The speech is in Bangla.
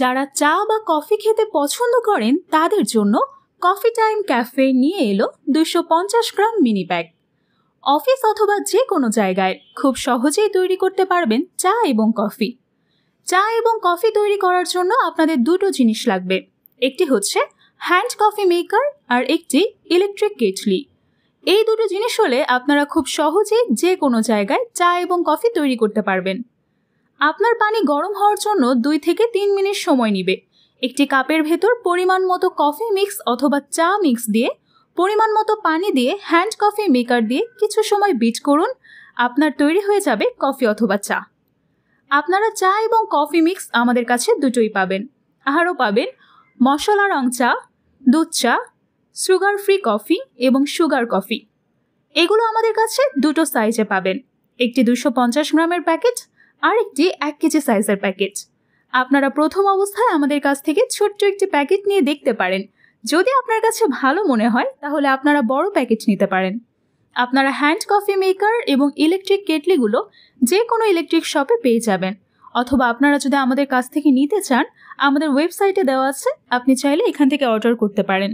যারা চা বা কফি খেতে পছন্দ করেন তাদের জন্য কফি টাইম ক্যাফে নিয়ে এলো দুশো পঞ্চাশ গ্রাম মিনি ব্যাগ অফিস অথবা যে কোনো জায়গায় খুব সহজেই তৈরি করতে পারবেন চা এবং কফি চা এবং কফি তৈরি করার জন্য আপনাদের দুটো জিনিস লাগবে একটি হচ্ছে হ্যান্ড কফি মেকার আর একটি ইলেকট্রিক কেটলি এই দুটো জিনিস হলে আপনারা খুব সহজেই যে কোনো জায়গায় চা এবং কফি তৈরি করতে পারবেন আপনার পানি গরম হওয়ার জন্য দুই থেকে তিন মিনিট সময় নিবে একটি কাপের ভেতর পরিমাণ মতো কফি মিক্স অথবা চা মিক্স দিয়ে পরিমাণ মতো পানি দিয়ে হ্যান্ড কফি মেকার দিয়ে কিছু সময় বিট করুন আপনার তৈরি হয়ে যাবে কফি অথবা চা আপনারা চা এবং কফি মিক্স আমাদের কাছে দুটোই পাবেন আরও পাবেন মশলা রং চা দুধ চা সুগার ফ্রি কফি এবং সুগার কফি এগুলো আমাদের কাছে দুটো সাইজে পাবেন একটি দুশো পঞ্চাশ গ্রামের প্যাকেট আরেকটি এক কেজি সাইজের প্যাকেট আপনারা প্রথম অবস্থায় আমাদের কাছ থেকে ছোট্ট একটি প্যাকেট নিয়ে দেখতে পারেন যদি আপনার কাছে ভালো মনে হয় তাহলে আপনারা বড় প্যাকেট নিতে পারেন আপনারা হ্যান্ড কফি মেকার এবং ইলেকট্রিক কেটলিগুলো যে কোনো ইলেকট্রিক শপে পেয়ে যাবেন অথবা আপনারা যদি আমাদের কাছ থেকে নিতে চান আমাদের ওয়েবসাইটে দেওয়া আছে আপনি চাইলে এখান থেকে অর্ডার করতে পারেন